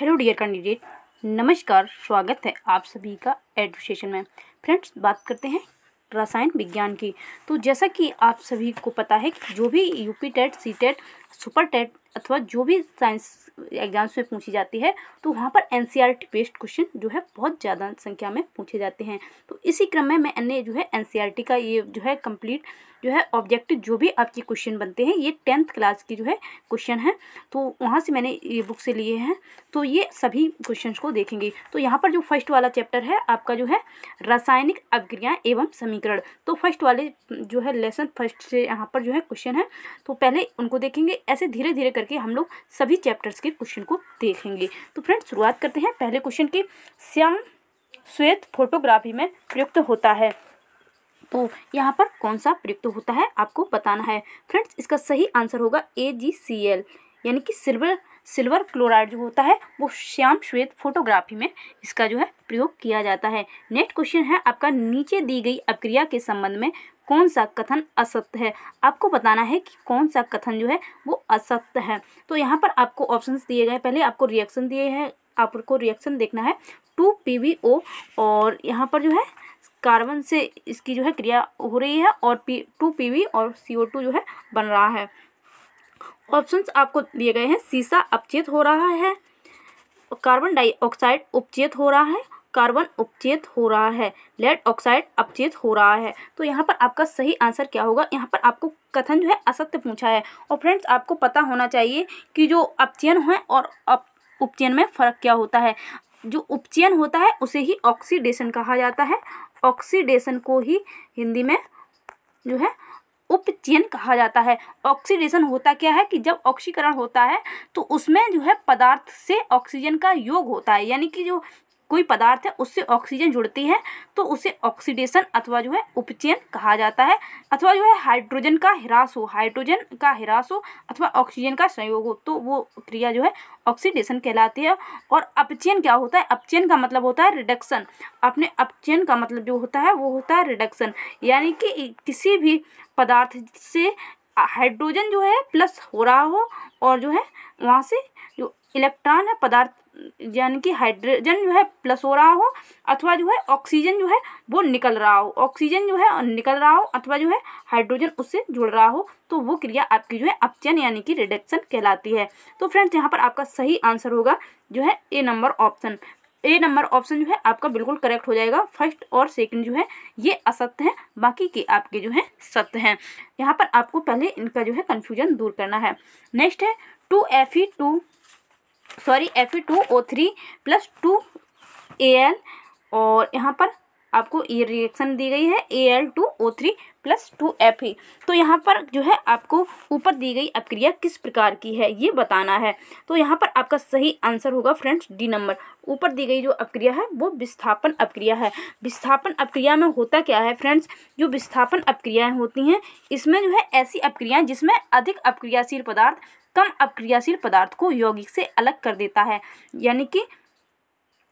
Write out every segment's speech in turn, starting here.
hello dear candidate नमस्कार स्वागत है आप सभी का एडुकेशन में फ्रेंड्स बात करते हैं रसायन विज्ञान की तो जैसा कि आप सभी को पता है कि जो भी UP TET C TET super TET अथवा जो भी साइंस एग्जाम्स में पूछी जाती है तो वहाँ पर एन बेस्ड क्वेश्चन जो है बहुत ज़्यादा संख्या में पूछे जाते हैं तो इसी क्रम में मैंने जो है एन e का ये जो है कंप्लीट जो है ऑब्जेक्ट जो भी आपके क्वेश्चन बनते हैं ये टेंथ क्लास की जो है क्वेश्चन है तो वहाँ से मैंने ये बुक से लिए हैं तो ये सभी क्वेश्चन को देखेंगे तो यहाँ पर जो फर्स्ट वाला चैप्टर है आपका जो है रासायनिक अभिक्रियाएँ एवं समीकरण तो फर्स्ट वाले जो है लेसन फर्स्ट से यहाँ पर जो है क्वेश्चन है तो पहले उनको देखेंगे ऐसे धीरे धीरे करके हम लोग सभी चैप्टर्स के क्वेश्चन को देखेंगे तो फ्रेंड्स शुरुआत करते हैं पहले क्वेश्चन के श्याम श्वेत फोटोग्राफी में प्रयुक्त होता है तो यहाँ पर कौन सा प्रयुक्त होता है आपको बताना है फ्रेंड्स इसका सही आंसर होगा ए जी सी एल यानी कि सिल्वर सिल्वर क्लोराइड जो होता है वो श्याम श्वेत फोटोग्राफी में इसका जो है प्रयोग किया जाता है नेक्स्ट क्वेश्चन है आपका नीचे दी गई अभिक्रिया के संबंध में कौन सा कथन असत्य है आपको बताना है कि कौन सा कथन जो है वो असत्य है तो यहाँ पर आपको ऑप्शंस दिए गए पहले आपको रिएक्शन दिए हैं आपको रिएक्शन देखना है टू पी और यहाँ पर जो है कार्बन से इसकी जो है क्रिया हो रही है और पी टू पी और सी जो है बन रहा है ऑप्शंस आपको दिए गए हैं सीसा अपचेत हो रहा है कार्बन डाइऑक्साइड उपचेत हो रहा है कार्बन उपचेत हो रहा है लेड ऑक्साइड अपचेत हो रहा है तो यहाँ पर आपका सही आंसर क्या होगा यहाँ पर आपको कथन जो है असत्य पूछा है और फ्रेंड्स आपको पता होना चाहिए कि जो अपचयन है और अप उपचयन में फ़र्क क्या होता है जो उपचयन होता है उसे ही ऑक्सीडेशन कहा जाता है ऑक्सीडेशन को ही हिंदी में जो है उपचयन कहा जाता है ऑक्सीडेशन होता क्या है कि जब ऑक्सीकरण होता है तो उसमें जो है पदार्थ से ऑक्सीजन का योग होता है यानी कि जो कोई पदार्थ है उससे ऑक्सीजन जुड़ती है तो उसे ऑक्सीडेशन अथवा जो है उपचयन कहा जाता है अथवा जो है हाइड्रोजन का ह्रास हो हाइड्रोजन का ह्रास हो अथवा ऑक्सीजन का संयोग हो तो वो क्रिया जो है ऑक्सीडेशन कहलाती है और अपचयन क्या होता है अपचयन का मतलब होता है रिडक्शन अपने अपचयन का मतलब जो होता है वो होता है रिडक्शन यानी कि किसी भी पदार्थ से हाइड्रोजन जो है प्लस हो रहा हो और जो है वहाँ से जो इलेक्ट्रॉन है पदार्थ यानी कि हाइड्रोजन जो है प्लस हो रहा हो अथवा जो है ऑक्सीजन जो है वो निकल रहा हो ऑक्सीजन जो है निकल रहा हो अथवा जो है हाइड्रोजन उससे जुड़ रहा हो तो वो क्रिया आपकी जो है अपचयन यानी कि रिडक्शन कहलाती है तो फ्रेंड्स यहाँ पर आपका सही आंसर होगा जो है A number option A number option जो है आपका बिल्कुल करेक्ट हो जाएगा फर्स्ट और सेकंड जो है ये असत्य है बाकी के आपके जो है सत्य हैं यहाँ पर आपको पहले इनका जो है कन्फ्यूजन दूर करना है नेक्स्ट है two F E two sorry F E two O three plus two A L और यहाँ पर आपको ये रिएक्शन दी गई है A L two O three plus two F E तो यहाँ पर जो है आपको ऊपर दी गई अपक्रिया किस प्रकार की है ये बताना है तो यहाँ पर आपका सही आंसर होगा फ्रेंड्स डी नंबर ऊपर दी गई जो अपक्रिया है वो विस्थापन अपक्रिया है विस्थापन अपक्रिया में होता क्या है फ्रेंड्स जो विस्थापन अपक्रियाएँ होती हैं इसमें जो है ऐसी अपक्रियाएँ जिसमें अधिक अपक्रियाशील पदार्थ कम अपक्रियाशील पदार्थ को यौगिक से अलग कर देता है यानी कि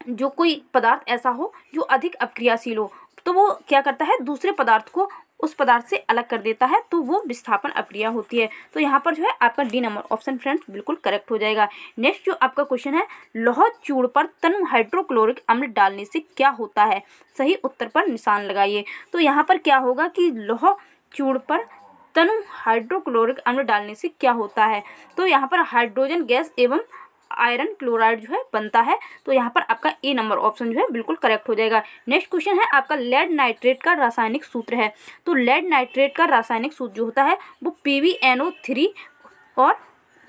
जो कोई पदार्थ ऐसा हो जो अधिक अपक्रियाशील हो तो वो क्या करता है दूसरे पदार्थ को उस पदार्थ से अलग कर देता है तो वो विस्थापन अप्रिया होती है तो यहाँ पर जो है आपका डी नंबर ऑप्शन फ्रेंड्स बिल्कुल करेक्ट हो जाएगा नेक्स्ट जो आपका क्वेश्चन है लौह चूड़ पर तनु हाइड्रोक्लोरिक अम्ल डालने से क्या होता है सही उत्तर पर निशान लगाइए तो यहाँ पर क्या होगा कि लौह चूड़ पर तनु हाइड्रोक्लोरिक अम्ल डालने से क्या होता है तो यहाँ पर हाइड्रोजन गैस एवं आयरन क्लोराइड जो है बनता है तो यहाँ पर आपका ए नंबर ऑप्शन जो है बिल्कुल करेक्ट हो जाएगा नेक्स्ट क्वेश्चन है आपका लेड नाइट्रेट का रासायनिक सूत्र है तो लेड नाइट्रेट का रासायनिक सूत्र जो होता है वो पी और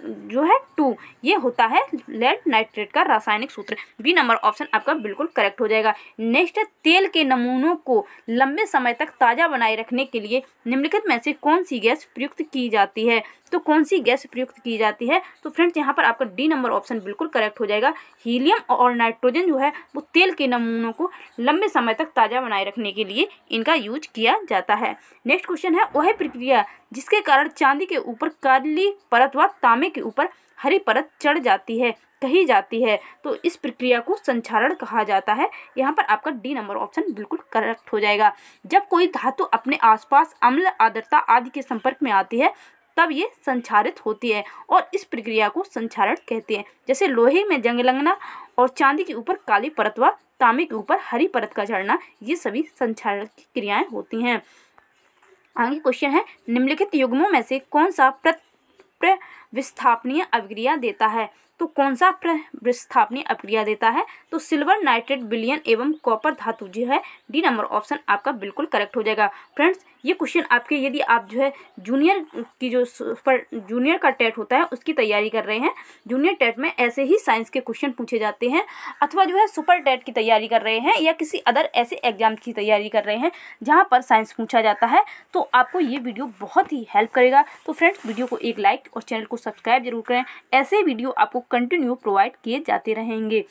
जो है टू ये होता है लेड नाइट्रेट का रासायनिक सूत्र बी नंबर ऑप्शन आपका बिल्कुल करेक्ट हो जाएगा नेक्स्ट तेल के नमूनों को लंबे समय तक ताज़ा बनाए रखने के लिए निम्नलिखित में से कौन सी गैस प्रयुक्त की जाती है तो कौन सी गैस प्रयुक्त की जाती है तो फ्रेंड्स यहाँ पर आपका डी नंबर ऑप्शन बिल्कुल करेक्ट हो जाएगा हीलियम और नाइट्रोजन जो है वो तेल के नमूनों को लंबे समय तक ताज़ा बनाए रखने के लिए इनका यूज किया जाता है नेक्स्ट क्वेश्चन है वह प्रक्रिया जिसके कारण चांदी के ऊपर काली परत व तांबे के ऊपर हरी परत चढ़ जाती है कही जाती है तो इस प्रक्रिया को संचारण कहा जाता है यहाँ पर आपका डी नंबर ऑप्शन बिल्कुल करेक्ट हो जाएगा जब कोई धातु अपने आसपास अम्ल आदरता आदि के संपर्क में आती है तब ये संचारित होती है और इस प्रक्रिया को संचारण कहते हैं जैसे लोहे में जंग लगना और चांदी के ऊपर काली परत व तांबे के ऊपर हरी परत का चढ़ना ये सभी संचारण की क्रियाएं होती हैं आगे क्वेश्चन है निम्नलिखित युग्मों में से कौन सा प्रत विस्थापनीय अभिक्रिया देता है तो कौन सा विस्थापनीय अप्रिया देता है तो सिल्वर नाइट्रेट बिलियन एवं कॉपर धातु जो है डी नंबर ऑप्शन आपका बिल्कुल करेक्ट हो जाएगा फ्रेंड्स ये क्वेश्चन आपके यदि आप जो है जूनियर की जो पर जूनियर का टेट होता है उसकी तैयारी कर रहे हैं जूनियर टेट में ऐसे ही साइंस के क्वेश्चन पूछे जाते हैं अथवा जो है सुपर टेट की तैयारी कर रहे हैं या किसी अदर ऐसे एग्जाम की तैयारी कर रहे हैं जहाँ पर साइंस पूछा जाता है तो आपको ये वीडियो बहुत ही हेल्प करेगा तो फ्रेंड्स वीडियो को एक लाइक और चैनल को सब्सक्राइब जरूर करें ऐसे वीडियो आपको कंटिन्यू प्रोवाइड किए जाते रहेंगे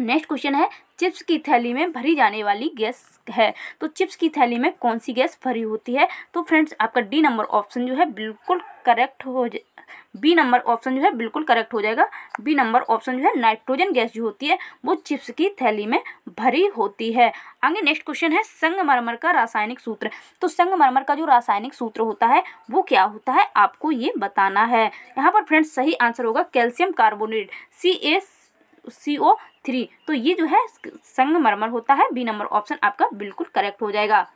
नेक्स्ट क्वेश्चन है चिप्स की थैली में भरी जाने वाली गैस है तो चिप्स की थैली में कौन सी गैस भरी होती है तो फ्रेंड्स आपका डी नंबर ऑप्शन जो है बिल्कुल करेक्ट हो बी नंबर ऑप्शन जो है बिल्कुल करेक्ट हो जाएगा बी नंबर ऑप्शन जो है नाइट्रोजन गैस जो होती है वो चिप्स की थैली में भरी होती है आगे नेक्स्ट क्वेश्चन है संगमरमर का रासायनिक सूत्र तो संगमरमर का जो रासायनिक सूत्र होता है वो क्या होता है आपको ये बताना है यहाँ पर फ्रेंड्स सही आंसर होगा calcium carbonate C S C O three तो ये जो है संगमरमर होता है बी नंबर ऑप्शन आपका बिल्कुल करेक्ट हो जाएगा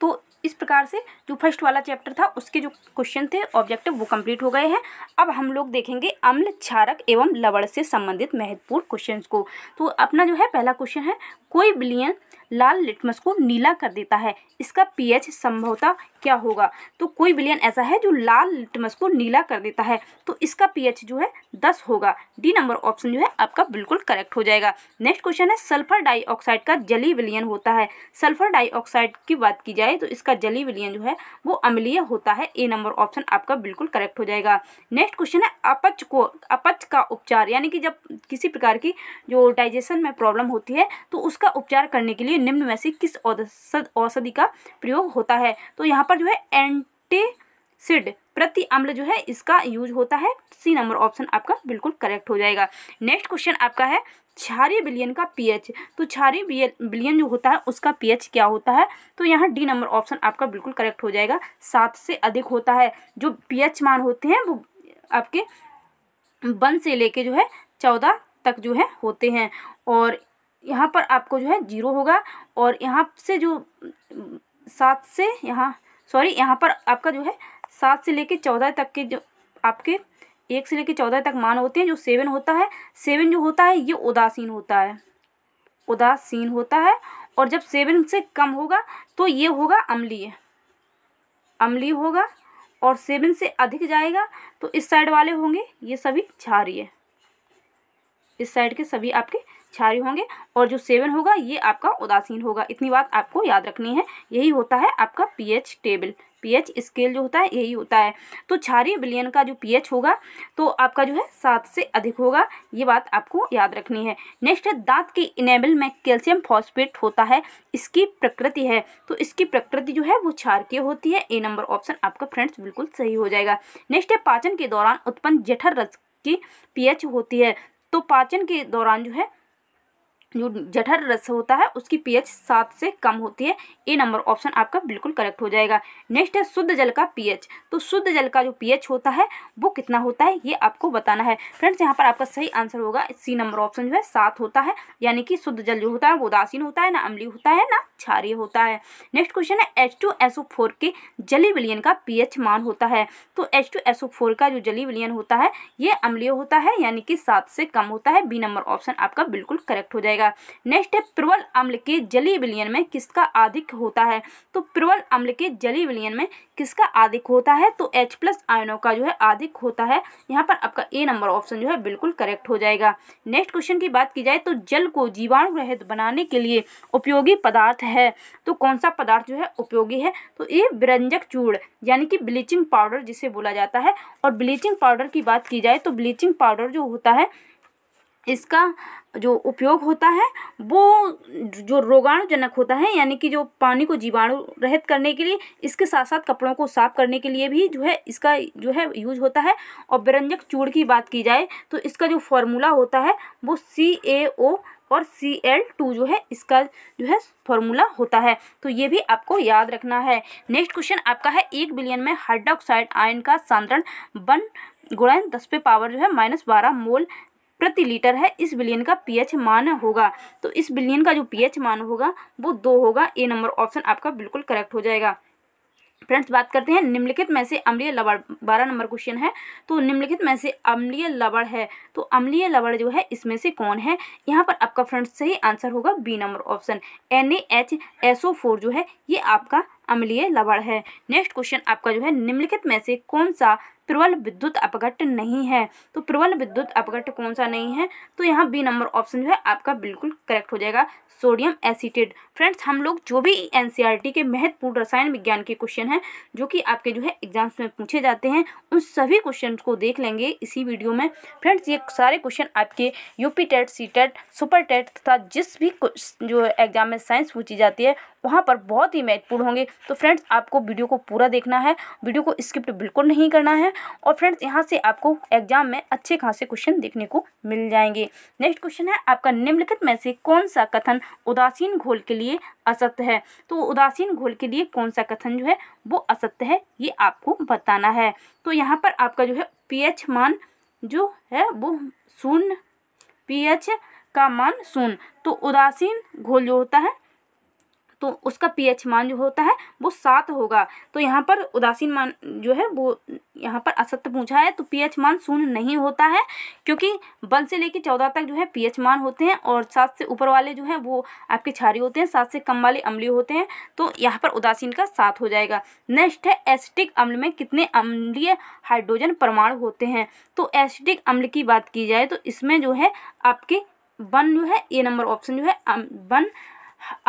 तो इस प्रकार से जो फर्स्ट वाला चैप्टर था उसके जो क्वेश्चन थे ऑब्जेक्टिव वो कंप्लीट हो गए हैं अब हम लोग देखेंगे अम्ल क्षारक एवं लवण से संबंधित महत्वपूर्ण क्वेश्चंस को तो अपना जो है पहला क्वेश्चन है कोई बिलियन लाल लिटमस को नीला कर देता है इसका पीएच संभवतः क्या होगा तो कोई बिलियन ऐसा है जो लाल लिटमस को नीला कर देता है तो इसका पी जो है दस होगा डी नंबर ऑप्शन जो है आपका बिल्कुल करेक्ट हो जाएगा नेक्स्ट क्वेश्चन है सल्फर डाइऑक्साइड का जली विलियन होता है सल्फर डाइऑक्साइड की बात की जाए तो इसका जली विलियन जो है वो अम्लीय होता है ए नंबर ऑप्शन आपका बिल्कुल करेक्ट हो जाएगा नेक्स्ट क्वेश्चन है अपच को अपच का उपचार यानी कि जब किसी प्रकार की जो डाइजेशन में प्रॉब्लम होती है तो उसका उपचार करने के लिए निम्न में से किस औषधि का प्रयोग होता है तो यहाँ पर जो है एंटी सिड प्रति अम्ल जो है इसका यूज होता है सी नंबर ऑप्शन आपका बिल्कुल करेक्ट हो जाएगा नेक्स्ट क्वेश्चन आपका है छारी बिलियन का पीएच तो छारी बिलियन जो होता है उसका पीएच क्या होता है तो यहाँ डी नंबर ऑप्शन आपका बिल्कुल करेक्ट हो जाएगा सात से अधिक होता है जो पीएच मान होते हैं वो आपके वन से लेके जो है चौदह तक जो है होते हैं और यहाँ पर आपको जो है जीरो होगा और यहाँ से जो सात से यहाँ सॉरी यहाँ पर आपका जो है सात से लेकर चौदह तक के जो आपके एक से लेकर चौदह तक मान होते हैं जो सेवन होता है सेवन जो होता है ये उदासीन होता है उदासीन होता है और जब सेवन से कम होगा तो ये होगा अम्लीय अम्लीय होगा और सेवन से अधिक जाएगा तो इस साइड वाले होंगे ये सभी क्षारीय इस साइड के सभी आपके क्षारी होंगे और जो सेवन होगा ये आपका उदासीन होगा इतनी बात आपको याद रखनी है यही होता है आपका पीएच टेबल पीएच स्केल जो होता है यही होता है तो क्षारीय विलयन का जो पीएच होगा तो आपका जो है सात से अधिक होगा ये बात आपको याद रखनी है नेक्स्ट है दांत के इनेबल में कैल्शियम फॉस्फेट होता है इसकी प्रकृति है तो इसकी प्रकृति जो है वो क्षारकीय होती है ए नंबर ऑप्शन आपका फ्रेंड्स बिल्कुल सही हो जाएगा नेक्स्ट है पाचन के दौरान उत्पन्न जठर रस की पीएच होती है तो पाचन के दौरान जो है जो जठर रस होता है उसकी पीएच सात से कम होती है ए नंबर ऑप्शन आपका बिल्कुल करेक्ट हो जाएगा नेक्स्ट है शुद्ध जल का पीएच तो शुद्ध जल का जो पीएच होता है वो कितना होता है ये आपको बताना है फ्रेंड्स यहाँ पर आपका सही आंसर होगा सी नंबर ऑप्शन जो है सात होता है यानी कि शुद्ध जल जो होता है वो उदासीन होता है ना अमली होता है ना क्षारिय होता है नेक्स्ट क्वेश्चन है एच टू फोर के जली विलियन का पी मान होता है तो एच टू फोर का जो जली विलियन होता है ये अम्लीय होता है यानी कि सात से कम होता है बी नंबर ऑप्शन आपका बिल्कुल करेक्ट हो जाएगा जाएगा नेक्स्ट है प्रबल अम्ल के जली विलियन में किसका अधिक होता है तो प्रबल अम्ल के जली विलियन में किसका अधिक होता है तो H प्लस आयनों का जो है अधिक होता है यहाँ पर आपका ए नंबर ऑप्शन जो है बिल्कुल करेक्ट हो जाएगा नेक्स्ट क्वेश्चन की बात की जाए तो जल को जीवाणु रहित बनाने के लिए उपयोगी पदार्थ है तो कौन सा पदार्थ जो है उपयोगी है तो ये विरंजक चूड़ यानी कि ब्लीचिंग पाउडर जिसे बोला जाता है और ब्लीचिंग पाउडर की बात की जाए तो ब्लीचिंग पाउडर जो होता है इसका जो उपयोग होता है वो जो रोगाणुजनक होता है यानी कि जो पानी को जीवाणु रहित करने के लिए इसके साथ साथ कपड़ों को साफ करने के लिए भी जो है इसका जो है यूज होता है और व्यंजक चूड़ की बात की जाए तो इसका जो फॉर्मूला होता है वो सी ए ओ और सी एल टू जो है इसका जो है फॉर्मूला होता है तो ये भी आपको याद रखना है नेक्स्ट क्वेश्चन आपका है एक बिलियन में हाइड्रोक्साइड आयन का सांद्रण वन गुणन दस पे पावर जो है माइनस बारह मोल प्रति लीटर है इस बिलियन का पीएच मान होगा तो इस बिलियन का जो पीएच मान होगा वो दो होगा ए नंबर ऑप्शन आपका बिल्कुल करेक्ट हो जाएगा फ्रेंड्स बात करते हैं निम्नलिखित में से अम्लीय लवण बारह नंबर क्वेश्चन है तो निम्नलिखित में से अम्लीय लवण है तो अम्लीय लवण जो है इसमें से कौन है यहाँ पर आपका फ्रेंड्स सही आंसर होगा B number option N A H S O four जो है ये आपका अम्लीय लवण है नेक्स्ट क्वेश्चन आपका जो है निम्नलिखित में से कौन सा प्रबल विद्युत अपघट नहीं है तो प्रबल विद्युत अपघट कौन सा नहीं है तो यहाँ बी नंबर ऑप्शन जो है आपका बिल्कुल करेक्ट हो जाएगा सोडियम एसिटेड फ्रेंड्स हम लोग जो भी एन e के महत्वपूर्ण रसायन विज्ञान के क्वेश्चन हैं जो कि आपके जो है एग्जाम्स में पूछे जाते हैं उन सभी क्वेश्चन को देख लेंगे इसी वीडियो में फ्रेंड्स ये सारे क्वेश्चन आपके UP TET C TET super TET तथा जिस भी जो एग्जाम में साइंस पूछी जाती है वहाँ पर बहुत ही महत्वपूर्ण होंगे तो फ्रेंड्स आपको वीडियो को पूरा देखना है वीडियो को स्किप्ट बिल्कुल नहीं करना है और फ्रेंड्स यहाँ से आपको एग्जाम में अच्छे खासे क्वेश्चन देखने को मिल जाएंगे नेक्स्ट क्वेश्चन है आपका निम्नलिखित में से कौन सा कथन उदासीन घोल के लिए असत्य है तो उदासीन घोल के लिए कौन सा कथन जो है वो असत्य है ये आपको बताना है तो यहाँ पर आपका जो है पी मान जो है वो शून्य पी का मान शून्य तो उदासीन घोल जो होता है तो उसका पीएच मान जो होता है वो सात होगा तो यहाँ पर उदासीन मान जो है वो यहाँ पर असत्य पूछा है तो पीएच मान शून्य नहीं होता है क्योंकि वन से लेकर चौदह तक जो है पीएच मान होते हैं और सात से ऊपर वाले जो है वो आपके छारी होते हैं सात से कम वाले अम्ली होते हैं तो यहाँ पर उदासीन का सात हो जाएगा नेक्स्ट है एसिटिक अम्ल में कितने अम्लीय हाइड्रोजन परमाणु होते हैं तो एसिटिक अम्ल की बात की जाए तो इसमें जो है आपके वन जो है ए नंबर ऑप्शन जो है वन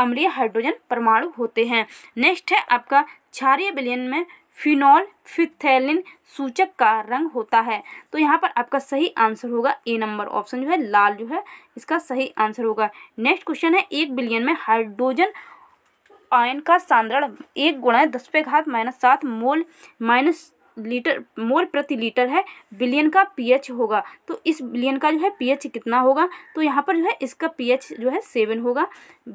अम्लीय हाइड्रोजन परमाणु होते हैं नेक्स्ट है आपका क्षारीय बिलियन में फिनॉल फिथेलिन सूचक का रंग होता है तो यहाँ पर आपका सही आंसर होगा ए नंबर ऑप्शन जो है लाल जो है इसका सही आंसर होगा नेक्स्ट क्वेश्चन है एक बिलियन में हाइड्रोजन आयन का सांद्रण एक गुणा दस पे घात माइनस सात मोल माइनस लीटर मोल प्रति लीटर है बिलियन का पीएच होगा तो इस बिलियन का जो है पीएच कितना होगा तो यहाँ पर जो है इसका पीएच जो है सेवन होगा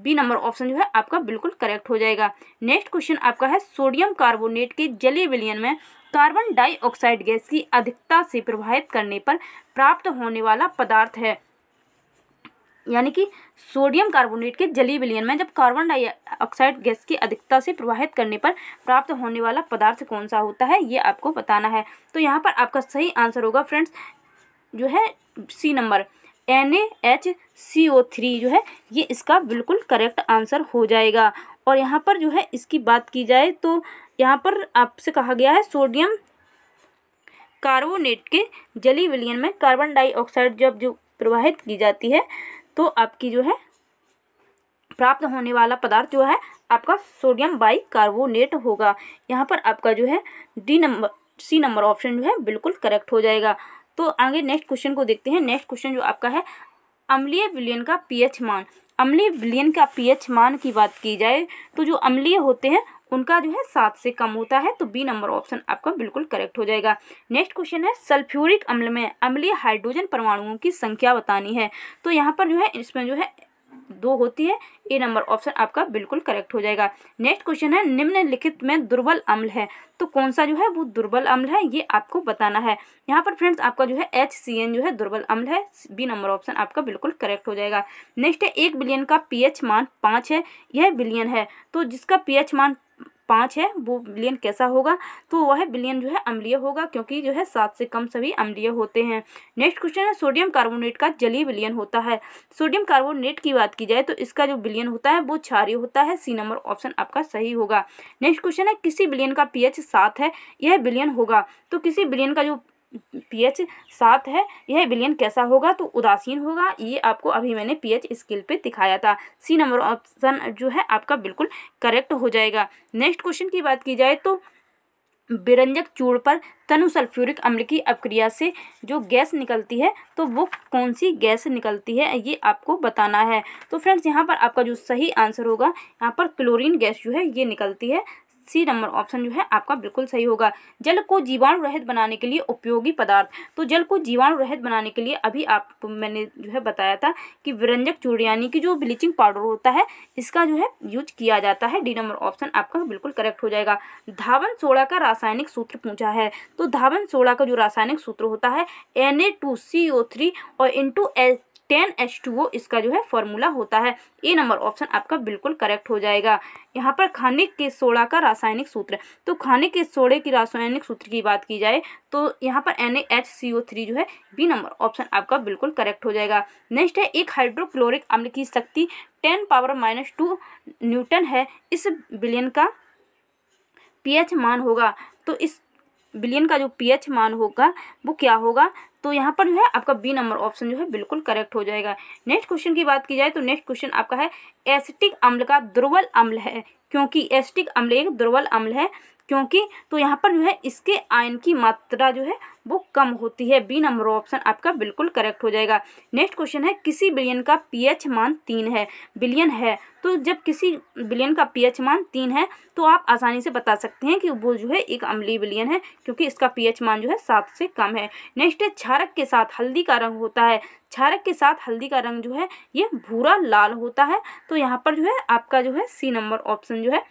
बी नंबर ऑप्शन जो है आपका बिल्कुल करेक्ट हो जाएगा नेक्स्ट क्वेश्चन आपका है सोडियम कार्बोनेट के जलीय विलियन में कार्बन डाइऑक्साइड गैस की अधिकता से प्रभावित करने पर प्राप्त होने वाला पदार्थ है यानी कि सोडियम कार्बोनेट के जलीय विलयन में जब कार्बन डाइऑक्साइड गैस की अधिकता से प्रवाहित करने पर प्राप्त होने वाला पदार्थ कौन सा होता है ये आपको बताना है तो यहाँ पर आपका सही आंसर होगा फ्रेंड्स जो है C number N H C O three जो है ये इसका बिल्कुल करेक्ट आंसर हो जाएगा और यहाँ पर जो है इसकी बात की जाए तो यहाँ पर आपसे कहा गया है सोडियम कार्बोनेट के जली विलियन में कार्बन डाइऑक्साइड जब जो प्रवाहित की जाती है तो आपकी जो है प्राप्त होने वाला पदार्थ जो है आपका सोडियम बाइकार्बोनेट होगा यहाँ पर आपका जो है D number C number option जो है बिल्कुल करेक्ट हो जाएगा तो आगे नेक्स्ट क्वेश्चन को देखते हैं नेक्स्ट क्वेश्चन जो आपका है अम्लीय विलियन का पीएच मान अम्लीय विलियन का पीएच मान की बात की जाए तो जो अम्लीय होते हैं उनका जो है सात से कम होता है तो बी नंबर ऑप्शन आपका बिल्कुल करेक्ट हो जाएगा नेक्स्ट क्वेश्चन है सल्फ्यूरिक अम्ल में अम्लीय हाइड्रोजन परमाणुओं की संख्या बतानी है तो यहाँ पर जो है इसमें जो है दो होती है ए नंबर ऑप्शन आपका बिल्कुल करेक्ट हो जाएगा नेक्स्ट क्वेश्चन है निम्नलिखित में दुर्बल अम्ल है तो कौन सा जो है वो दुर्बल अम्ल है ये आपको बताना है यहाँ पर फ्रेंड्स आपका जो है एच सी एन जो है दुर्बल अम्ल है बी नंबर ऑप्शन आपका बिल्कुल करेक्ट हो जाएगा नेक्स्ट है एक बिलियन का पीएच मान पाँच है यह बिलियन है तो जिसका पीएच मान पाँच है वो बिलियन कैसा होगा तो वह बिलियन जो है अम्लीय होगा क्योंकि जो है सात से कम सभी अम्लीय होते हैं नेक्स्ट क्वेश्चन है सोडियम कार्बोनेट का जलीय बिलियन होता है सोडियम कार्बोनेट की बात की जाए तो इसका जो बिलियन होता है वो क्षारीय होता है सी नंबर ऑप्शन आपका सही होगा नेक्स्ट क्वेश्चन है किसी बिलियन का पी सात है यह बिलियन होगा तो किसी बिलियन का जो पीएच सात है यह विलयन कैसा होगा तो उदासीन होगा ये आपको अभी मैंने पीएच स्केल पे दिखाया था सी नंबर ऑप्शन जो है आपका बिल्कुल करेक्ट हो जाएगा नेक्स्ट क्वेश्चन की बात की जाए तो बिरंजक चूड़ पर तनु सल्फ्यूरिक अम्ल की अपक्रिया से जो गैस निकलती है तो वो कौन सी गैस निकलती है ये आपको बताना है तो फ्रेंड्स यहाँ पर आपका जो सही आंसर होगा यहाँ पर क्लोरीन गैस जो है ये निकलती है सी नंबर ऑप्शन जो है आपका बिल्कुल सही होगा जल को जीवाणु रहित बनाने के लिए उपयोगी पदार्थ तो जल को जीवाणु रहित बनाने के लिए अभी आप मैंने जो है बताया था कि विरंजक चूड़ यानी कि जो ब्लीचिंग पाउडर होता है इसका जो है यूज किया जाता है डी नंबर ऑप्शन आपका बिल्कुल करेक्ट हो जाएगा धावन सोडा का रासायनिक सूत्र पूछा है तो धावन सोडा का जो रासायनिक सूत्र होता है एन और into ten H two O इसका जो है फॉर्मूला होता है ए नंबर ऑप्शन आपका बिल्कुल करेक्ट हो जाएगा यहाँ पर खाने के सोडा का रासायनिक सूत्र तो खाने के सोडे की रासायनिक सूत्र की बात की जाए तो यहाँ पर N H C O three जो है बी नंबर ऑप्शन आपका बिल्कुल करेक्ट हो जाएगा नेक्स्ट है एक हाइड्रोक्लोरिक अम्ल की शक्ति ten power minus two newton है इस बिलियन का पीएच मान होगा तो इस बिलियन का जो पीएच मान होगा वो क्या होगा तो यहाँ पर जो है आपका बी नंबर ऑप्शन जो है बिल्कुल करेक्ट हो जाएगा नेक्स्ट क्वेश्चन की बात की जाए तो नेक्स्ट क्वेश्चन आपका है एसिटिक अम्ल का दुर्बल अम्ल है क्योंकि एस्टिक अम्ल एक दुर्बल अम्ल है क्योंकि तो यहाँ पर जो है इसके आयन की मात्रा जो है वो कम होती है बी नंबर ऑप्शन आपका बिल्कुल करेक्ट हो जाएगा नेक्स्ट क्वेश्चन है किसी बिलियन का पीएच मान तीन है बिलियन है तो जब किसी बिलियन का पीएच मान तीन है तो आप आसानी से बता सकते हैं कि वो जो है एक अमली बिलियन है क्योंकि इसका पीएच मान जो है सात से कम है नेक्स्ट है क्षारक के साथ हल्दी का रंग होता है क्षारक के साथ हल्दी का रंग जो है ये भूरा लाल होता है तो यहाँ पर जो है आपका जो है सी नंबर ऑप्शन जो है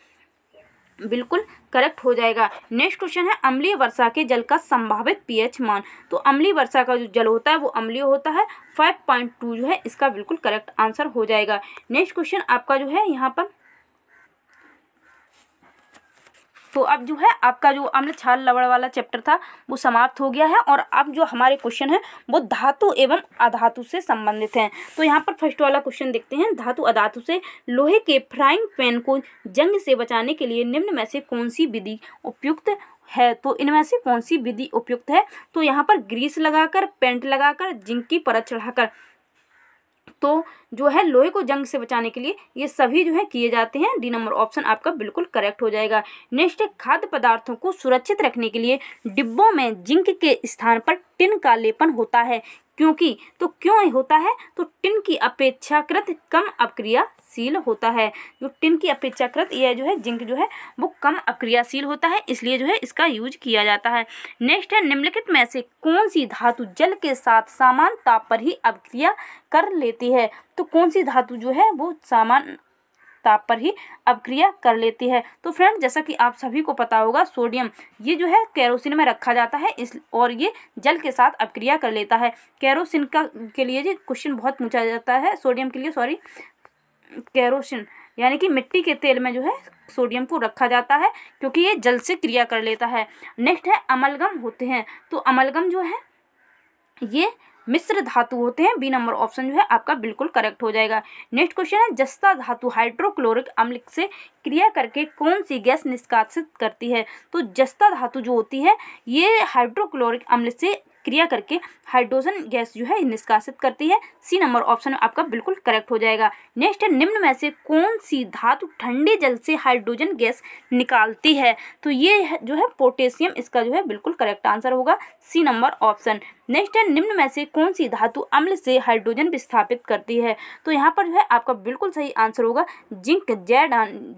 बिल्कुल करेक्ट हो जाएगा नेक्स्ट क्वेश्चन है अम्लीय वर्षा के जल का संभावित पीएच मान तो अम्लीय वर्षा का जो जल होता है वो अम्लीय होता है फाइव पॉइंट टू जो है इसका बिल्कुल करेक्ट आंसर हो जाएगा नेक्स्ट क्वेश्चन आपका जो है यहाँ पर तो अब जो है आपका जो अम्ल छाल लवण वाला चैप्टर था वो समाप्त हो गया है और अब जो हमारे क्वेश्चन हैं वो धातु एवं अधातु से संबंधित हैं तो यहाँ पर फर्स्ट वाला क्वेश्चन देखते हैं धातु अधातु से लोहे के फ्राइंग पैन को जंग से बचाने के लिए निम्न में से कौन सी विधि उपयुक्त है तो इनमें से कौन सी विधि उपयुक्त है तो यहाँ पर ग्रीस लगाकर पेंट लगाकर जिंक की परत चढ़ाकर तो जो है लोहे को जंग से बचाने के लिए ये सभी जो है किए जाते हैं डी नंबर ऑप्शन आपका बिल्कुल करेक्ट हो जाएगा नेक्स्ट खाद्य पदार्थों को सुरक्षित रखने के लिए डिब्बों में जिंक के स्थान पर टिन का लेपन होता है क्योंकि तो क्यों होता है तो टिन की अपेक्षाकृत कम अपक्रिया अक्रियाशील होता है जो टिन की अपेक्षाकृत यह जो है जिंक जो है वो कम अक्रियाशील होता है इसलिए जो है इसका यूज किया जाता है नेक्स्ट है निम्नलिखित में से कौन सी धातु जल के साथ सामान ताप पर ही अभिक्रिया कर लेती है तो कौन सी धातु जो है वो सामान ताप पर ही अभिक्रिया कर लेती है तो फ्रेंड जैसा कि आप सभी को पता होगा सोडियम ये जो है कैरोसिन में रखा जाता है इस और ये जल के साथ अभिक्रिया कर लेता है कैरोसिन का के लिए जी क्वेश्चन बहुत पूछा जाता है सोडियम के लिए सॉरी कैरोसिन यानी कि मिट्टी के तेल में जो है सोडियम को रखा जाता है क्योंकि ये जल से क्रिया कर लेता है नेक्स्ट है अमलगम होते हैं तो अमलगम जो है ये मिश्र धातु होते हैं बी नंबर ऑप्शन जो है आपका बिल्कुल करेक्ट हो जाएगा नेक्स्ट क्वेश्चन है जस्ता धातु हाइड्रोक्लोरिक अम्ल से क्रिया करके कौन सी गैस निष्कासित करती है तो जस्ता धातु जो होती है ये हाइड्रोक्लोरिक अम्ल से क्रिया करके हाइड्रोजन गैस जो है निष्कासित करती है सी नंबर ऑप्शन आपका बिल्कुल करेक्ट हो जाएगा नेक्स्ट है निम्न में से कौन सी धातु ठंडे जल से हाइड्रोजन गैस निकालती है तो ये जो है पोटेशियम इसका जो है बिल्कुल करेक्ट आंसर होगा सी नंबर ऑप्शन नेक्स्ट है निम्न में से कौन सी धातु अम्ल से हाइड्रोजन विस्थापित करती है तो यहाँ पर जो है आपका बिल्कुल सही आंसर होगा जिंक जेड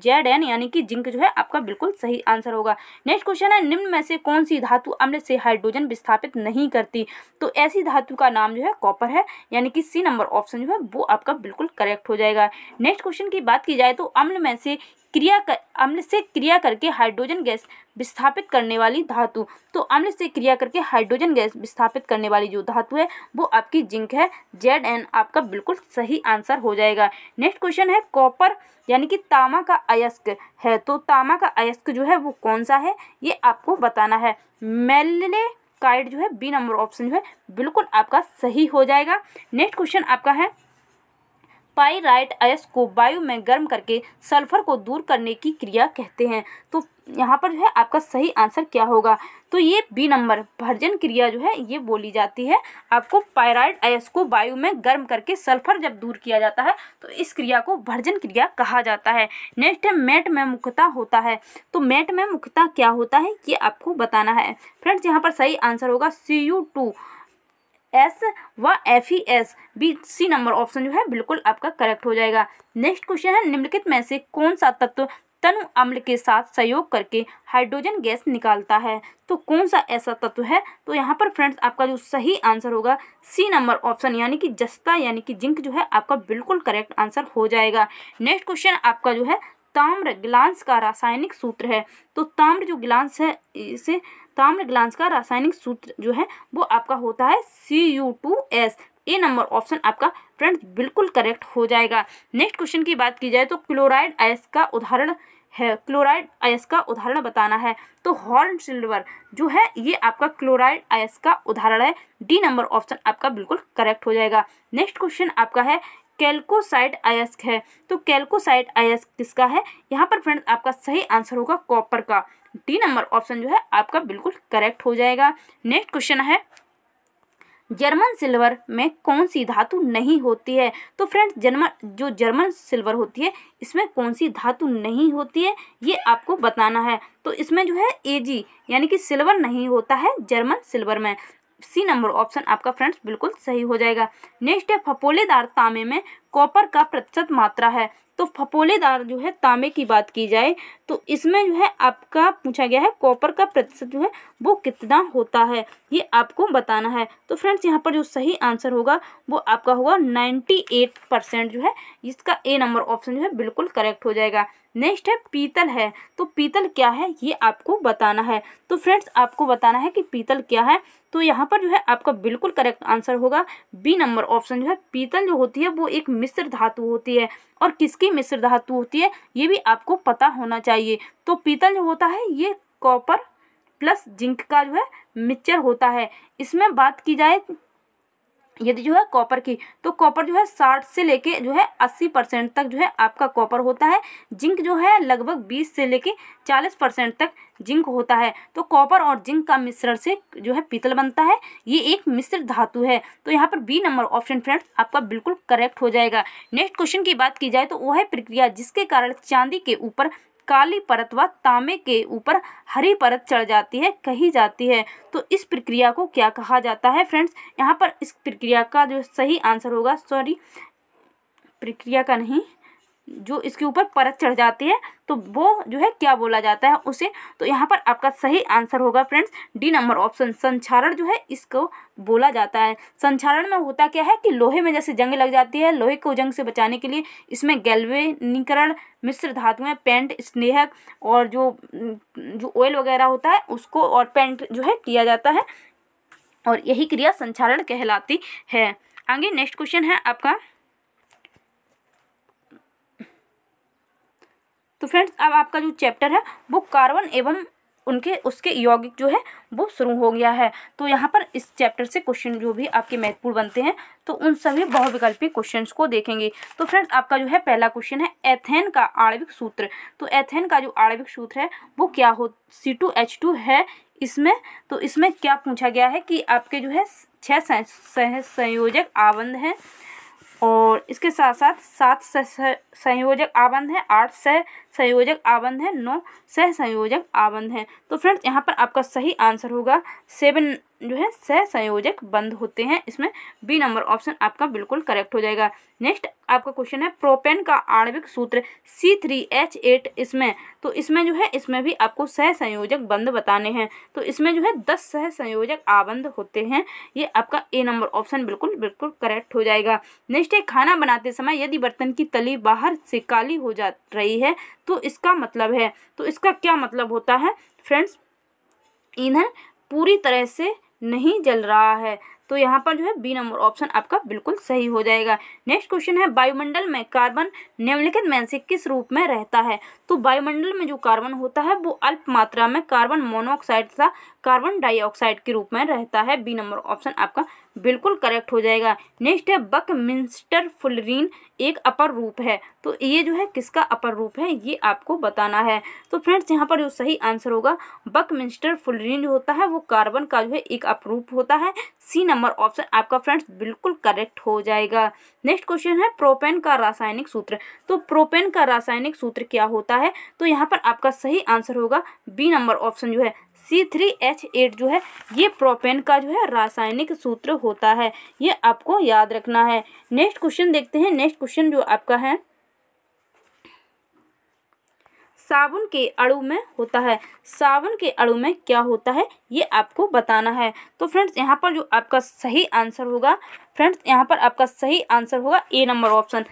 जेड एन यानी कि जिंक जो है आपका बिल्कुल सही आंसर होगा नेक्स्ट क्वेश्चन है निम्न में से कौन सी धातु अम्ल से हाइड्रोजन विस्थापित नहीं करती तो ऐसी धातु का नाम जो है कॉपर है यानी कि सी नंबर ऑप्शन जो है वो आपका बिल्कुल करेक्ट हो जाएगा नेक्स्ट क्वेश्चन की बात की जाए तो अम्ल में से क्रिया कर अम्ल से क्रिया करके हाइड्रोजन गैस विस्थापित करने वाली धातु तो अम्ल से क्रिया करके हाइड्रोजन गैस विस्थापित करने वाली जो धातु है वो आपकी जिंक है जेड एन आपका बिल्कुल सही आंसर हो जाएगा नेक्स्ट क्वेश्चन है कॉपर यानी कि तामा का अयस्क है तो तामा का अयस्क जो है वो कौन सा है ये आपको बताना है मेले काइड जो है बी नंबर ऑप्शन जो है बिल्कुल आपका सही हो जाएगा नेक्स्ट क्वेश्चन आपका है पाइराइट अयस को वायु में गर्म करके सल्फर को दूर करने की क्रिया कहते हैं तो यहाँ पर जो है आपका सही आंसर क्या होगा तो ये बी नंबर भर्जन क्रिया जो है ये बोली जाती है आपको पायराइड अयस को वायु में गर्म करके सल्फर जब दूर किया जाता है तो इस क्रिया को भर्जन क्रिया कहा जाता है नेक्स्ट है मेट में मुख्यता होता है तो मेट में मुख्यता क्या होता है ये आपको बताना है फ्रेंड्स यहाँ पर सही आंसर होगा सी यू टू एस व F E S B C number option जो है बिल्कुल आपका करेक्ट हो जाएगा नेक्स्ट क्वेश्चन है निम्नलिखित में से कौन सा तत्व तनु अम्ल के साथ सहयोग करके हाइड्रोजन गैस निकालता है तो कौन सा ऐसा तत्व है तो यहाँ पर फ्रेंड्स आपका जो सही आंसर होगा सी नंबर ऑप्शन यानी कि जस्ता यानी कि जिंक जो है आपका बिल्कुल करेक्ट आंसर हो जाएगा नेक्स्ट क्वेश्चन आपका जो है ताम्र ग्लांस का रासायनिक सूत्र है तो ताम्र जो ग्लांस है इसे ताम्र ग्लांस का रासायनिक सूत्र जो है वो आपका होता है C U two S A number option आपका फ्रेंड्स बिल्कुल करेक्ट हो जाएगा नेक्स्ट क्वेश्चन की बात की जाए तो क्लोराइड आयस का उदाहरण है क्लोराइड आयस का उदाहरण बताना है तो हॉर्न सिल्वर जो है ये आपका क्लोराइड आयस का उदाहरण है डी नंबर ऑप्शन आपका बिल्कुल करेक्ट हो जाएगा नेक्स्ट क्वेश्चन आपका है कैल्कोसाइट आयस्क है तो कैल्कोसाइट आयस्क किसका है यहाँ पर फ्रेंड्स आपका सही आंसर होगा कॉपर का डी नंबर ऑप्शन जो है आपका बिल्कुल करेक्ट हो जाएगा नेक्स्ट क्वेश्चन है जर्मन सिल्वर में कौन सी धातु नहीं होती है तो फ्रेंड्स जर्मन जो जर्मन सिल्वर होती है इसमें कौन सी धातु नहीं होती है ये आपको बताना है तो इसमें जो है एजी यानी कि सिल्वर नहीं होता है जर्मन सिल्वर में सी नंबर ऑप्शन आपका फ्रेंड्स बिल्कुल सही हो जाएगा नेक्स्ट है फपोलेदार तांबे में कॉपर का प्रतिशत मात्रा है तो फपोलेदार जो है तांबे की बात की जाए तो इसमें जो है आपका पूछा गया है कॉपर का प्रतिशत जो है वो कितना होता है ये आपको बताना है तो फ्रेंड्स यहाँ पर जो सही आंसर होगा वो आपका होगा नाइन्टी एट परसेंट जो है इसका ए नंबर ऑप्शन जो है बिल्कुल करेक्ट हो जाएगा नेक्स्ट है पीतल है तो पीतल क्या है ये आपको बताना है तो फ्रेंड्स आपको बताना है कि पीतल क्या है तो यहाँ पर जो है आपका बिल्कुल करेक्ट आंसर होगा बी नंबर ऑप्शन जो है पीतल जो होती है वो एक मिश्र धातु होती है और किसकी मिश्र धातु होती है ये भी आपको पता होना चाहिए तो पीतल जो होता है ये कॉपर प्लस जिंक का जो है मिक्सचर होता है इसमें बात की जाए यदि जो है कॉपर की तो कॉपर जो है साठ से लेके जो है अस्सी परसेंट तक जो है आपका कॉपर होता है जिंक जो है लगभग बीस से लेके चालीस परसेंट तक जिंक होता है तो कॉपर और जिंक का मिश्रण से जो है पीतल बनता है ये एक मिश्र धातु है तो यहाँ पर बी नंबर ऑप्शन फ्रेंड्स आपका बिल्कुल करेक्ट हो जाएगा नेक्स्ट क्वेश्चन की बात की जाए तो वह प्रक्रिया जिसके कारण चांदी के ऊपर काली परत व तांबे के ऊपर हरी परत चढ़ जाती है कही जाती है तो इस प्रक्रिया को क्या कहा जाता है फ्रेंड्स यहाँ पर इस प्रक्रिया का जो सही आंसर होगा सॉरी प्रक्रिया का नहीं जो इसके ऊपर परत चढ़ जाती है तो वो जो है क्या बोला जाता है उसे तो यहाँ पर आपका सही आंसर होगा फ्रेंड्स डी नंबर ऑप्शन संचारण जो है इसको बोला जाता है संचारण में होता क्या है कि लोहे में जैसे जंग लग जाती है लोहे को जंग से बचाने के लिए इसमें गैल्वेनीकरण मिश्र धातुएं पेंट स्नेहक और जो जो ऑयल वगैरह होता है उसको और पेंट जो है किया जाता है और यही क्रिया संचारण कहलाती है आगे नेक्स्ट क्वेश्चन है आपका तो फ्रेंड्स अब आपका जो चैप्टर है वो कार्बन एवं उनके उसके यौगिक जो है वो शुरू हो गया है तो यहाँ पर इस चैप्टर से क्वेश्चन जो भी आपके महत्वपूर्ण बनते हैं तो उन सभी बहुविकल्पी क्वेश्चंस को देखेंगे तो फ्रेंड्स आपका जो है पहला क्वेश्चन है एथेन का आणविक सूत्र तो एथेन का जो आणविक सूत्र है वो क्या हो सी टू एच टू है इसमें तो इसमें क्या पूछा गया है कि आपके जो है छः संयोजक आबंध हैं और इसके साथ साथ सात संयोजक आबंध है आठ सह संयोजक आबंध है नौ सह संयोजक आबंध है तो फ्रेंड्स यहाँ पर आपका सही आंसर होगा सेवन जो है सह संयोजक बंद होते हैं इसमें बी नंबर ऑप्शन आपका बिल्कुल करेक्ट हो जाएगा नेक्स्ट आपका क्वेश्चन है प्रोपेन का आणविक सूत्र सी थ्री एच एट इसमें तो इसमें जो है इसमें भी आपको सह संयोजक बंद बताने हैं तो इसमें जो है दस सह संयोजक आबंध होते हैं ये आपका ए नंबर ऑप्शन बिल्कुल बिल्कुल करेक्ट हो जाएगा नेक्स्ट है खाना बनाते समय यदि बर्तन की तली बाहर से काली हो जा रही है तो इसका मतलब है तो इसका क्या मतलब होता है फ्रेंड्स ईंधन पूरी तरह से नहीं जल रहा है तो यहाँ पर जो है बी नंबर ऑप्शन आपका बिल्कुल सही हो जाएगा नेक्स्ट क्वेश्चन है वायुमंडल में कार्बन निम्नलिखित में से किस रूप में रहता है तो वायुमंडल में जो कार्बन होता है वो अल्प मात्रा में कार्बन मोनोऑक्साइड तथा कार्बन डाइऑक्साइड के रूप में रहता है बी नंबर ऑप्शन आपका बिल्कुल करेक्ट हो जाएगा नेक्स्ट है बक मिंस्टर फुलरीन एक अपर रूप है तो ये जो है किसका अपर रूप है ये आपको बताना है तो फ्रेंड्स यहाँ पर जो सही आंसर होगा बक मिंस्टर फुलरीन जो होता है वो कार्बन का जो है एक अपरूप होता है सी नंबर ऑप्शन आपका फ्रेंड्स बिल्कुल करेक्ट हो जाएगा नेक्स्ट क्वेश्चन है प्रोपेन का रासायनिक सूत्र तो प्रोपेन का रासायनिक सूत्र क्या होता है तो यहाँ पर आपका सही आंसर होगा बी नंबर ऑप्शन जो है सी थ्री एच एट जो है ये प्रोपेन का जो है रासायनिक सूत्र होता है ये आपको याद रखना है नेक्स्ट क्वेश्चन देखते हैं नेक्स्ट क्वेश्चन जो आपका है साबुन के अणु में होता है साबुन के अणु में क्या होता है ये आपको बताना है तो फ्रेंड्स यहाँ पर जो आपका सही आंसर होगा फ्रेंड्स यहाँ पर आपका सही आंसर होगा ए नंबर ऑप्शन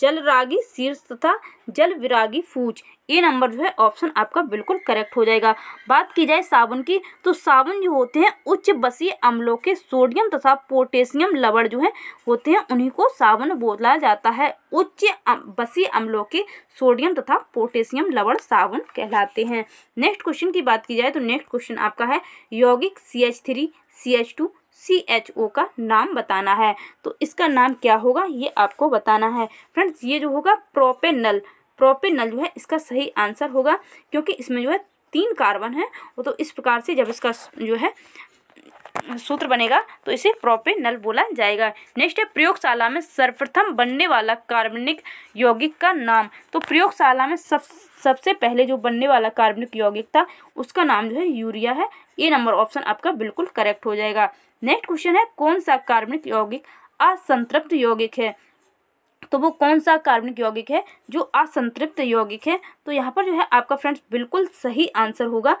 जलरागी शीर्ष तथा जल विरागी फूज ये नंबर जो है ऑप्शन आपका बिल्कुल करेक्ट हो जाएगा बात की जाए साबुन की तो साबुन जो होते हैं उच्च बसी अम्लों के सोडियम तथा पोटेशियम लवण जो है होते हैं उन्हीं को साबुन बोला जाता है उच्च बसी अम्लों के सोडियम तथा पोटेशियम लवण साबुन कहलाते हैं नेक्स्ट क्वेश्चन की बात की जाए तो नेक्स्ट क्वेश्चन आपका है यौगिक C H three C H two C H O का नाम बताना है तो इसका नाम क्या होगा ये आपको बताना है फ्रेंड्स ये जो होगा प्रोपेनल प्रोपेनल जो है इसका सही आंसर होगा क्योंकि इसमें जो है तीन कार्बन है तो इस प्रकार से जब इसका जो है सूत्र बनेगा तो इसे प्रोपेनल बोला जाएगा नेक्स्ट है प्रयोगशाला में सर्वप्रथम बनने वाला कार्बनिक यौगिक का नाम तो प्रयोगशाला में सब सबसे पहले जो बनने वाला कार्बनिक यौगिक था उसका नाम जो है यूरिया है ये नंबर ऑप्शन आपका बिल्कुल करेक्ट हो जाएगा नेक्स्ट क्वेश्चन है कौन सा कार्बनिक यौगिक असंतृप्त यौगिक है तो वो कौन सा कार्बनिक यौगिक है जो असंतृप्त यौगिक है तो यहाँ पर जो है आपका फ्रेंड्स बिल्कुल सही आंसर होगा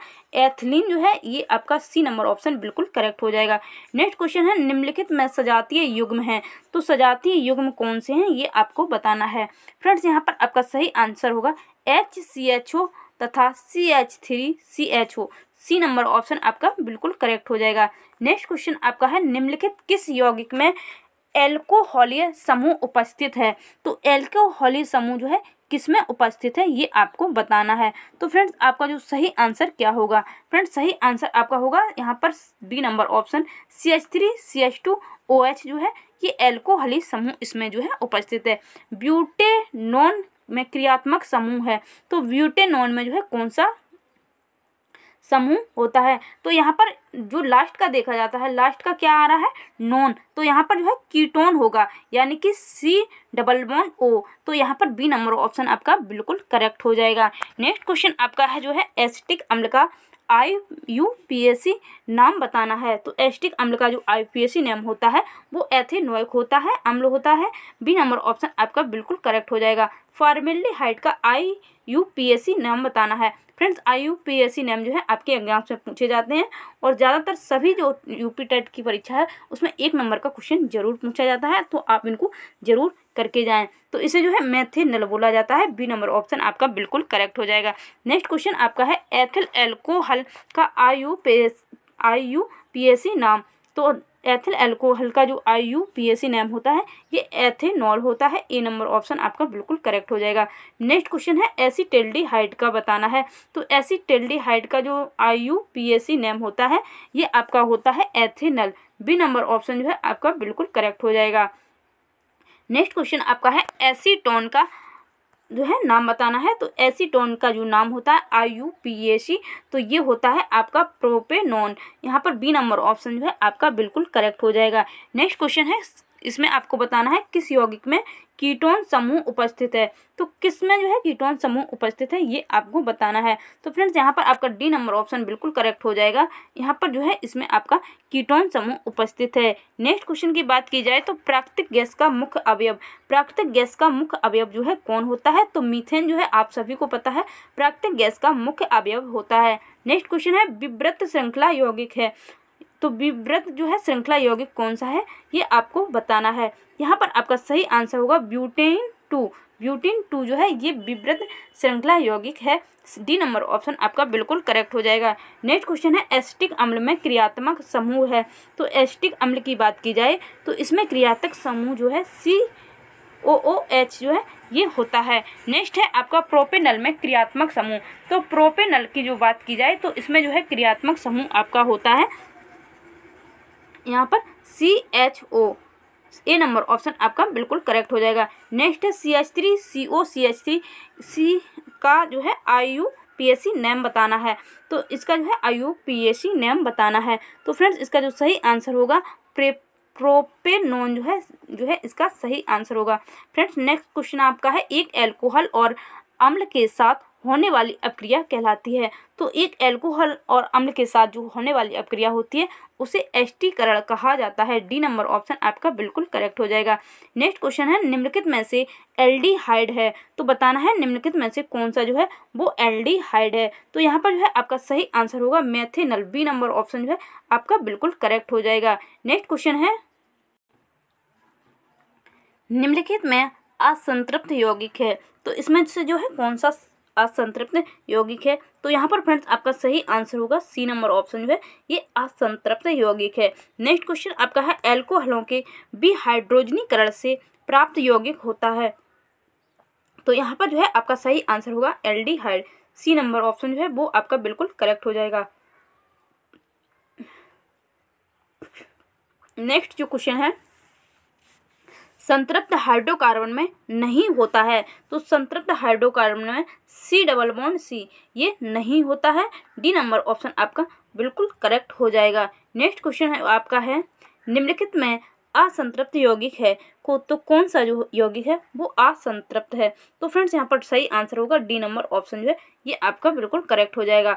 एथलीन जो है ये आपका सी नंबर ऑप्शन बिल्कुल करेक्ट हो जाएगा नेक्स्ट क्वेश्चन है निम्नलिखित में सजातीय युग्म है तो सजातीय युग्म कौन से हैं ये आपको बताना है फ्रेंड्स यहाँ पर आपका सही आंसर होगा एच सी एच ओ तथा C H three C H O C number option आपका बिल्कुल करेक्ट हो जाएगा नेक्स्ट क्वेश्चन आपका है निम्नलिखित किस यौगिक में एल्कोहलीय समूह उपस्थित है तो एल्कोहलीय समूह जो है किसमें उपस्थित है ये आपको बताना है तो फ्रेंड्स आपका जो सही आंसर क्या होगा फ्रेंड्स सही आंसर आपका होगा यहाँ पर B number option C H three C H two O H जो है ये एल्कोहली समूह इसमें जो है उपस्थित है ब्यूटे नॉन में क्रियात्मक समूह है तो नॉन में जो है कौन सा समूह होता है तो यहाँ पर जो लास्ट का देखा जाता है लास्ट का क्या आ रहा है नॉन तो यहाँ पर जो है कीटोन होगा यानी कि सी डबल वन ओ तो यहाँ पर बी नंबर ऑप्शन आपका बिल्कुल करेक्ट हो जाएगा नेक्स्ट क्वेश्चन आपका है जो है एसिटिक अम्ल का I U P S C नाम बताना है तो एस्टिक अम्ल का जो I P S C name होता है वो एथेनोइक होता है अम्ल होता है बी नंबर ऑप्शन आपका बिल्कुल करेक्ट हो जाएगा फार्मेली हाइट का I U P S C नाम बताना है friends I U P S C name जो है आपके एग्जाम्स में पूछे जाते हैं और ज़्यादातर सभी जो यूपी टेट की परीक्षा है उसमें एक नंबर का क्वेश्चन जरूर पूछा जाता है तो आप इनको ज़रूर करके जाएं तो इसे जो है मैथेनल बोला जाता है बी नंबर ऑप्शन आपका बिल्कुल करेक्ट हो जाएगा नेक्स्ट क्वेश्चन आपका है एथिल एल्कोहल का आई यू पी नाम तो एथिल एल्कोहल का जो I U P S C name होता है ये एथेनॉल होता है ए नंबर ऑप्शन आपका बिल्कुल करेक्ट हो जाएगा नेक्स्ट क्वेश्चन है एसिटेल्डिहाइड का बताना है तो एसिटेल्डिहाइड का जो I U P S C name होता है ये आपका होता है एथेनल बी नंबर ऑप्शन जो है आपका बिल्कुल करेक्ट हो जाएगा नेक्स्ट क्वेश्चन आपका है एसीटोन का जो है नाम बताना है तो एसीटोन का जो नाम होता है आई यू पी ए सी तो ये होता है आपका प्रोपेनोन यहाँ पर बी नंबर ऑप्शन जो है आपका बिल्कुल करेक्ट हो जाएगा नेक्स्ट क्वेश्चन है इसमें आपको बताना है किस यौगिक में कीटोन समूह उपस्थित है तो किस में जो है कीटोन समूह उपस्थित है ये आपको बताना है तो फ्रेंड्स यहाँ पर आपका डी नंबर ऑप्शन बिल्कुल करेक्ट हो जाएगा यहाँ पर जो है इसमें आपका कीटोन समूह उपस्थित है नेक्स्ट क्वेश्चन की बात की जाए तो प्राकृतिक गैस का मुख्य अवयव प्राकृतिक गैस का मुख्य अवयव जो है कौन होता है तो मीथेन जो है आप सभी को पता है प्राकृतिक गैस का मुख्य अवयव होता है नेक्स्ट क्वेश्चन है विव्रत श्रृंखला यौगिक है तो विव्रत जो है श्रृंखला यौगिक कौन सा है ये आपको बताना है यहाँ पर आपका सही आंसर होगा ब्यूटेन टू ब्यूटीन टू जो है ये विव्रत श्रृंखला यौगिक है डी नंबर ऑप्शन आपका बिल्कुल करेक्ट हो जाएगा नेक्स्ट क्वेश्चन है एस्टिक अम्ल में क्रियात्मक समूह है तो एस्टिक अम्ल की बात की जाए तो इसमें क्रियात्मक समूह जो है सी ओ ओ एच जो है ये होता है नेक्स्ट है आपका प्रोपेनल में क्रियात्मक समूह तो प्रोपेनल की जो बात की जाए तो इसमें जो है क्रियात्मक समूह आपका होता है यहाँ पर C H O A number option आपका बिल्कुल करेक्ट हो जाएगा नेक्स्ट है C H three C O C H three C का जो है I U P S C name बताना है तो इसका जो है I U P S C name बताना है तो फ्रेंड्स इसका जो सही आंसर होगा प्रे प्रोपेनोन जो है जो है इसका सही आंसर होगा फ्रेंड्स नेक्स्ट क्वेश्चन आपका है एक एल्कोहल और अम्ल के साथ होने वाली अपक्रिया कहलाती है तो एक एल्कोहल और अम्ल के साथ जो होने वाली अपक्रिया होती है उसे एस्टीकरण कहा जाता है डी नंबर ऑप्शन आपका बिल्कुल करेक्ट हो जाएगा नेक्स्ट क्वेश्चन है निम्नलिखित में से एल्डिहाइड है तो बताना है निम्नलिखित में से कौन सा जो है वो एल्डिहाइड है तो यहाँ पर जो है आपका सही आंसर होगा मैथेनल बी नंबर ऑप्शन जो है आपका बिल्कुल करेक्ट हो जाएगा नेक्स्ट क्वेश्चन है निम्नलिखित में असंतृप्त यौगिक है तो इसमें से जो है कौन सा असंतृप्त यौगिक है तो यहाँ पर फ्रेंड्स आपका सही आंसर होगा सी नंबर ऑप्शन जो है ये असंतृप्त यौगिक है नेक्स्ट क्वेश्चन आपका है एल्कोहलों के विहाइड्रोजनीकरण से प्राप्त यौगिक होता है तो यहाँ पर जो है आपका सही आंसर होगा एल्डिहाइड सी नंबर ऑप्शन जो है वो आपका बिल्कुल करेक्ट हो जाएगा नेक्स्ट जो क्वेश्चन है संतृप्त हाइड्रोकार्बन में नहीं होता है तो संतृप्त हाइड्रोकार्बन में सी डबल बॉन्ड सी ये नहीं होता है डी नंबर ऑप्शन आपका बिल्कुल करेक्ट हो जाएगा नेक्स्ट क्वेश्चन है आपका है निम्नलिखित में असंतृप्त यौगिक है को तो कौन सा जो यौगिक है वो असंतृप्त है तो फ्रेंड्स यहाँ पर सही आंसर होगा डी नंबर ऑप्शन जो है ये आपका बिल्कुल करेक्ट हो जाएगा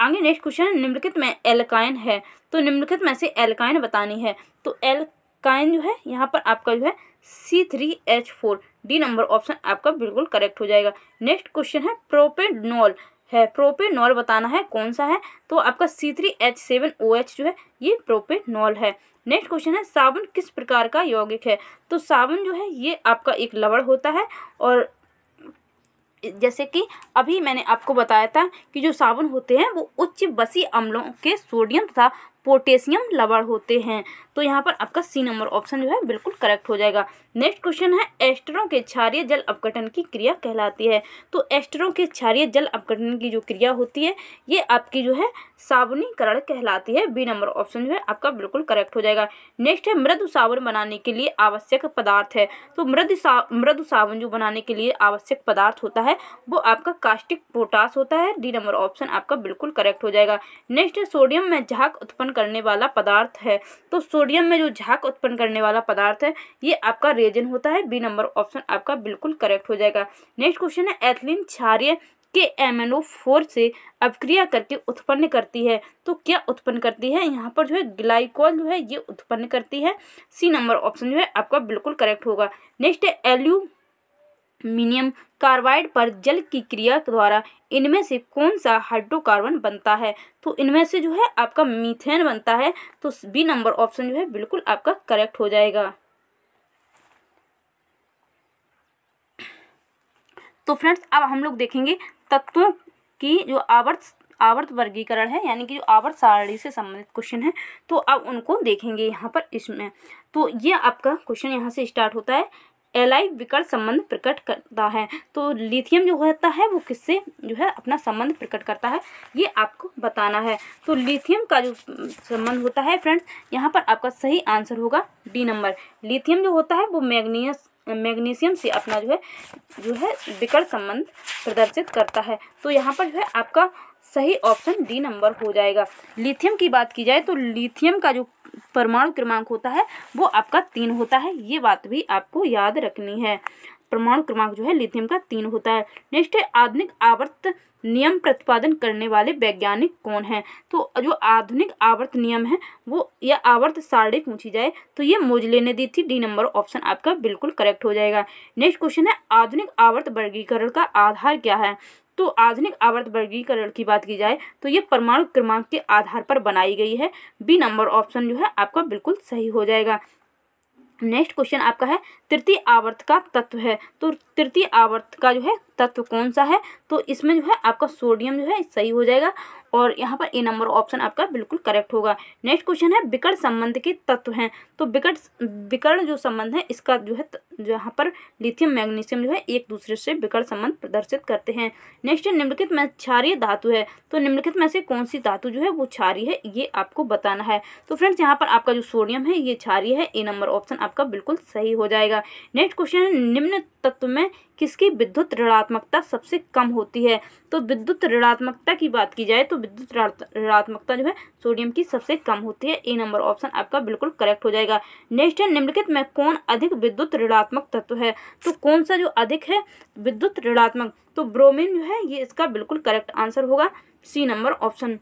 आगे नेक्स्ट क्वेश्चन है निम्नलिखित में एल्काइन है तो निम्नलिखित में से एल्काइन बतानी है तो एल्काइन जो है यहाँ पर आपका जो है C three H four D number option आपका बिल्कुल करेक्ट हो जाएगा नेक्स्ट क्वेश्चन है प्रोपेनॉल है प्रोपेनॉल बताना है कौन सा है तो आपका C three H seven O H जो है ये प्रोपेनॉल है नेक्स्ट क्वेश्चन है साबुन किस प्रकार का यौगिक है तो साबुन जो है ये आपका एक लवड़ होता है और जैसे कि अभी मैंने आपको बताया था कि जो साबुन होते हैं वो उच्च बसी अम्लों के सोडियम तथा पोटेशियम लवर होते हैं तो यहाँ पर आपका सी नंबर ऑप्शन जो है बिल्कुल करेक्ट हो जाएगा नेक्स्ट क्वेश्चन है एस्टरों के क्षारिय जल अपघटन की क्रिया कहलाती है तो एस्टरों के क्षारिय जल अपघटन की जो क्रिया होती है ये आपकी जो है साबुनीकरण कहलाती है बी नंबर ऑप्शन जो है आपका बिल्कुल करेक्ट हो जाएगा नेक्स्ट है मृदु साबुन बनाने के लिए आवश्यक पदार्थ है तो मृद सा मृदु साबुन जो बनाने के लिए आवश्यक पदार्थ होता है वो आपका कास्टिक पोटास होता है डी नंबर ऑप्शन आपका बिल्कुल करेक्ट हो जाएगा नेक्स्ट है सोडियम में झाक उत्पन्न उत्पन्न करने वाला पदार्थ है तो सोडियम में जो झाक उत्पन्न करने वाला पदार्थ है ये आपका रेजन होता है बी नंबर ऑप्शन आपका बिल्कुल करेक्ट हो जाएगा नेक्स्ट क्वेश्चन है एथिलीन क्षार्य के एम एन ओ फोर से अपक्रिया करके उत्पन्न करती है तो क्या उत्पन्न करती है यहाँ पर जो है ग्लाइकोल जो है ये उत्पन्न करती है सी नंबर ऑप्शन जो है आपका बिल्कुल करेक्ट होगा नेक्स्ट है एल्यू मीनियम कार्बाइड पर जल की क्रिया द्वारा इनमें से कौन सा हाइड्रोकार्बन बनता है तो इनमें से जो है आपका मीथेन बनता है तो बी नंबर ऑप्शन जो है बिल्कुल आपका करेक्ट हो जाएगा तो फ्रेंड्स अब हम लोग देखेंगे तत्वों की जो आवर्त आवर्त वर्गीकरण है यानी कि जो आवर्त सारणी से संबंधित क्वेश्चन है तो अब उनको देखेंगे यहाँ पर इसमें तो ये आपका क्वेश्चन यहाँ से स्टार्ट होता है एलाई विकट संबंध प्रकट करता है तो लिथियम जो होता है वो किससे जो है अपना संबंध प्रकट करता है ये आपको बताना है तो लिथियम का जो संबंध होता है फ्रेंड्स यहाँ पर आपका सही आंसर होगा डी नंबर लिथियम जो होता है वो मैग्नियस मैग्नीशियम से अपना जो है जो है विकट संबंध प्रदर्शित करता है तो यहाँ पर जो है आपका सही ऑप्शन डी नंबर हो जाएगा लिथियम की बात की जाए तो लिथियम का जो परमाणु क्रमांक होता है वो आपका तीन होता है ये बात भी आपको याद रखनी है परमाणु क्रमांक जो है लिथियम का तीन होता है नेक्स्ट है आधुनिक आवर्त नियम प्रतिपादन करने वाले वैज्ञानिक कौन हैं तो जो आधुनिक आवर्त नियम है वो या आवर्त सारणी पूछी जाए तो ये मोजले ने दी थी डी नंबर ऑप्शन आपका बिल्कुल करेक्ट हो जाएगा नेक्स्ट क्वेश्चन है आधुनिक आवर्त वर्गीकरण का आधार क्या है तो आधुनिक आवर्त वर्गीकरण की बात की जाए तो ये परमाणु क्रमांक के आधार पर बनाई गई है बी नंबर ऑप्शन जो है आपका बिल्कुल सही हो जाएगा नेक्स्ट क्वेश्चन आपका है तृतीय आवर्त का तत्व है तो तृतीय आवर्त का जो है तत्व कौन सा है तो इसमें जो है आपका सोडियम जो है सही हो जाएगा और यहाँ पर ए नंबर ऑप्शन आपका बिल्कुल करेक्ट होगा नेक्स्ट क्वेश्चन है विकट संबंध के तत्व हैं तो विकट विकर्ण जो संबंध है इसका जो है जहाँ पर लिथियम मैग्नीशियम जो है एक दूसरे से विकट संबंध प्रदर्शित करते हैं नेक्स्ट है निम्नलिखित में क्षारीय धातु है तो निम्नलिखित में से कौन सी धातु जो है वो क्षारी है ये आपको बताना है तो फ्रेंड्स यहाँ पर आपका जो सोडियम है ये क्षारी है ए नंबर ऑप्शन आपका बिल्कुल सही हो जाएगा नेक्स्ट क्वेश्चन है निम्न तत्व में किसकी विद्युत ऋणात्मकता सबसे कम होती है तो विद्युत ऋणात्मकता की बात की जाए तो विद्युत ऋणात्मकता जो है सोडियम की सबसे कम होती है ए नंबर ऑप्शन आपका बिल्कुल करेक्ट हो जाएगा नेक्स्ट है निम्नलिखित में कौन अधिक विद्युत ऋणात्मक तत्व है तो कौन सा जो अधिक है विद्युत ऋणात्मक तो ब्रोमिन जो है ये इसका बिल्कुल करेक्ट आंसर होगा सी नंबर ऑप्शन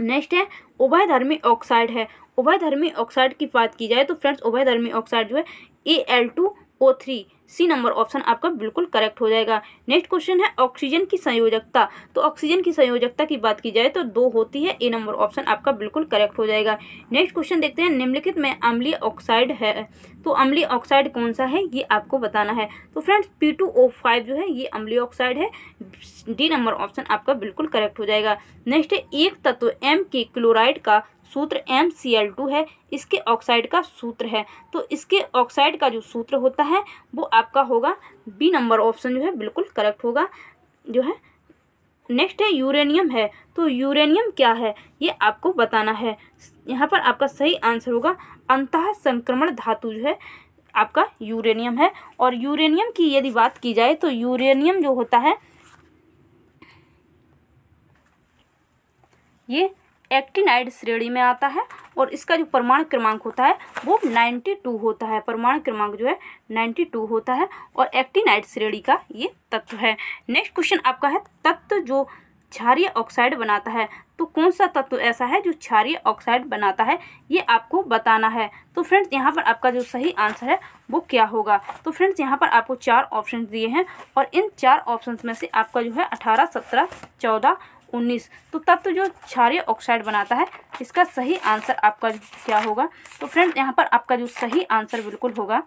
नेक्स्ट है उभयधर्मी ऑक्साइड है उभयधर्मी ऑक्साइड की बात की जाए तो फ्रेंड्स उभयधर्मी ऑक्साइड जो है A L two O three C number option आपका बिल्कुल करेक्ट हो जाएगा नेक्स्ट क्वेश्चन है ऑक्सीजन की संयोजकता तो ऑक्सीजन की संयोजकता की बात की जाए तो दो होती है ए नंबर ऑप्शन आपका बिल्कुल करेक्ट हो जाएगा नेक्स्ट क्वेश्चन देखते हैं निम्नलिखित में अम्लीय ऑक्साइड है तो अम्लीय ऑक्साइड कौन सा है ये आपको बताना है तो फ्रेंड्स पी जो है ये अम्लीय ऑक्साइड है डी नंबर ऑप्शन आपका बिल्कुल करेक्ट हो जाएगा नेक्स्ट है एक तत्व एम के क्लोराइड का सूत्र एम सी एल टू है इसके ऑक्साइड का सूत्र है तो इसके ऑक्साइड का जो सूत्र होता है वो आपका होगा बी नंबर ऑप्शन जो है बिल्कुल करेक्ट होगा जो है नेक्स्ट है यूरेनियम है तो यूरेनियम क्या है ये आपको बताना है यहाँ पर आपका सही आंसर होगा अंत संक्रमण धातु जो है आपका यूरेनियम है और यूरेनियम की यदि बात की जाए तो यूरेनियम जो होता है ये एक्टिनाइड श्रेणी में आता है और इसका जो परमाणु क्रमांक होता है वो 92 होता है परमाणु क्रमांक जो है 92 होता है और एक्टिनाइड श्रेणी का ये तत्व है नेक्स्ट क्वेश्चन आपका है तत्व जो क्षारिय ऑक्साइड बनाता है तो कौन सा तत्व ऐसा है जो क्षारिय ऑक्साइड बनाता है ये आपको बताना है तो फ्रेंड्स यहाँ पर आपका जो सही आंसर है वो क्या होगा तो फ्रेंड्स यहाँ पर आपको चार ऑप्शन दिए हैं और इन चार ऑप्शन में से आपका जो है अठारह सत्रह चौदह उन्नीस तो तब तो जो क्षारिय ऑक्साइड बनाता है इसका सही आंसर आपका क्या होगा तो फ्रेंड यहाँ पर आपका जो सही आंसर बिल्कुल होगा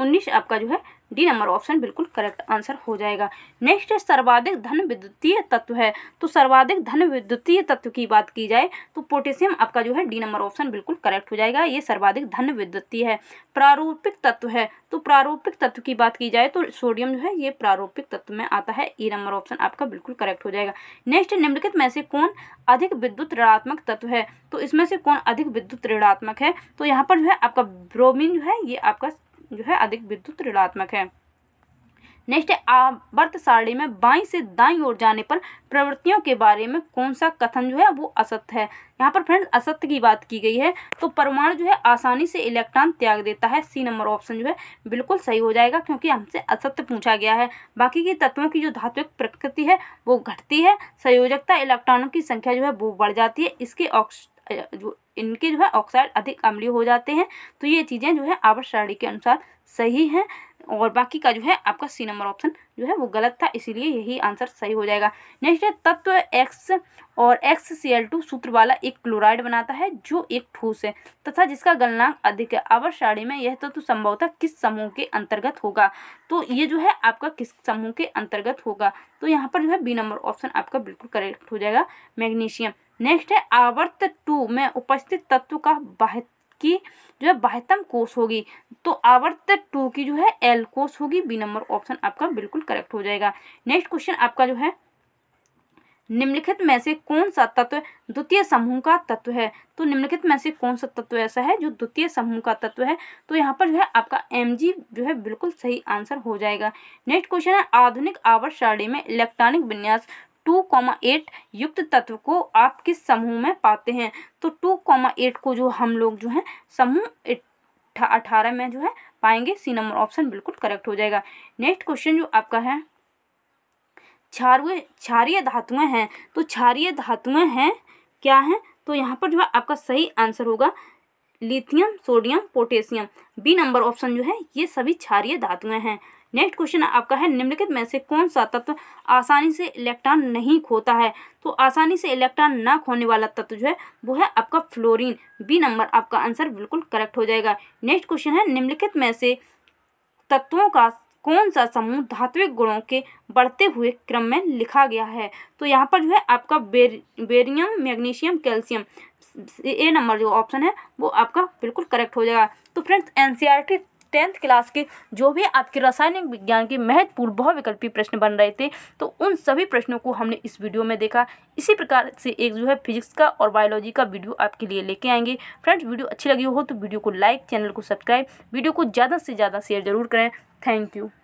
उन्नीस आपका जो है डी नंबर ऑप्शन बिल्कुल करेक्ट आंसर हो जाएगा नेक्स्ट सर्वाधिक धन विद्युतीय तत्व है तो सर्वाधिक धन विद्युतीय तत्व की बात की जाए तो पोटेशियम आपका जो है डी नंबर ऑप्शन बिल्कुल करेक्ट हो जाएगा ये सर्वाधिक धन विद्युतीय है प्रारूपिक तत्व है तो प्रारूपिक तत्व की बात की जाए तो सोडियम जो है ये प्रारूपिक तत्व में आता है ई नंबर ऑप्शन आपका बिल्कुल करेक्ट हो जाएगा नेक्स्ट निम्नलिखित में से कौन अधिक विद्युत ऋणात्मक तत्व है तो इसमें से कौन अधिक विद्युत ऋणात्मक है तो यहाँ पर जो है आपका ब्रोमिन जो है ये आपका जो है अधिक विद्युत ऋणात्मक है नेक्स्ट आवर्त सारणी में बाई से दाई ओर जाने पर प्रवृत्तियों के बारे में कौन सा कथन जो है वो असत्य है यहाँ पर फ्रेंड्स असत्य की बात की गई है तो परमाणु जो है आसानी से इलेक्ट्रॉन त्याग देता है सी नंबर ऑप्शन जो है बिल्कुल सही हो जाएगा क्योंकि हमसे असत्य पूछा गया है बाकी के तत्वों की जो धात्विक प्रकृति है वो घटती है संयोजकता इलेक्ट्रॉनों की संख्या जो है वो बढ़ जाती है इसके जो इनके जो है ऑक्साइड अधिक अम्लीय हो जाते हैं तो ये चीज़ें जो है आवर्त सारणी के अनुसार सही हैं और बाकी का जो है आपका सी नंबर ऑप्शन जो है वो गलत था इसीलिए यही आंसर सही हो जाएगा नेक्स्ट है तत्व एक्स और एक्स सी एल टू सूत्र वाला एक क्लोराइड बनाता है जो एक ठोस है तथा जिसका गलनांक अधिक है आवर्त सारणी में यह तत्व संभवतः किस समूह के अंतर्गत होगा तो ये जो है आपका किस समूह के अंतर्गत होगा तो यहाँ पर जो है बी नंबर ऑप्शन आपका बिल्कुल करेक्ट हो जाएगा मैग्नीशियम नेक्स्ट है आवर्त टू में उपस्थित तत्व का बाह की जो है बाहतम कोष होगी तो आवर्त टू की जो है एल कोष होगी बी नंबर ऑप्शन आपका बिल्कुल करेक्ट हो जाएगा नेक्स्ट क्वेश्चन आपका जो है निम्नलिखित में से कौन सा तत्व द्वितीय समूह का तत्व है तो निम्नलिखित में से कौन सा तत्व ऐसा है जो द्वितीय समूह का तत्व है तो यहाँ पर जो है आपका एम जो है बिल्कुल सही आंसर हो जाएगा नेक्स्ट क्वेश्चन है आधुनिक आवर्त सारणी में इलेक्ट्रॉनिक विन्यास टू कॉमा एट युक्त तत्व को आप किस समूह में पाते हैं तो टू कॉमा एट को जो हम लोग जो है समूह अठारह में जो है पाएंगे सी नंबर ऑप्शन बिल्कुल करेक्ट हो जाएगा नेक्स्ट क्वेश्चन जो आपका है क्षारुए क्षारीय धातुएं हैं तो क्षारीय धातुएं हैं क्या हैं तो यहाँ पर जो है आपका सही आंसर होगा lithium sodium potassium B number option जो है ये सभी क्षारीय धातुएं हैं नेक्स्ट क्वेश्चन आपका है निम्नलिखित में से कौन सा तत्व आसानी से इलेक्ट्रॉन नहीं खोता है तो आसानी से इलेक्ट्रॉन ना खोने वाला तत्व जो है वो है आपका फ्लोरीन बी नंबर आपका आंसर बिल्कुल करेक्ट हो जाएगा नेक्स्ट क्वेश्चन है निम्नलिखित में से तत्वों का कौन सा समूह धात्विक गुणों के बढ़ते हुए क्रम में लिखा गया है तो यहाँ पर जो है आपका बेर barium magnesium calcium A number जो ऑप्शन है वो आपका बिल्कुल करेक्ट हो जाएगा तो फ्रेंड्स एनसीईआरटी टेंथ क्लास के जो भी आपके रासायनिक विज्ञान के महत्वपूर्ण बहुविकल्पी प्रश्न बन रहे थे तो उन सभी प्रश्नों को हमने इस वीडियो में देखा इसी प्रकार से एक जो है फिजिक्स का और बायोलॉजी का वीडियो आपके लिए लेके आएंगे फ्रेंड्स वीडियो अच्छी लगी हो तो वीडियो को लाइक चैनल को सब्सक्राइब वीडियो को ज़्यादा से ज़्यादा शेयर जरूर करें थैंक यू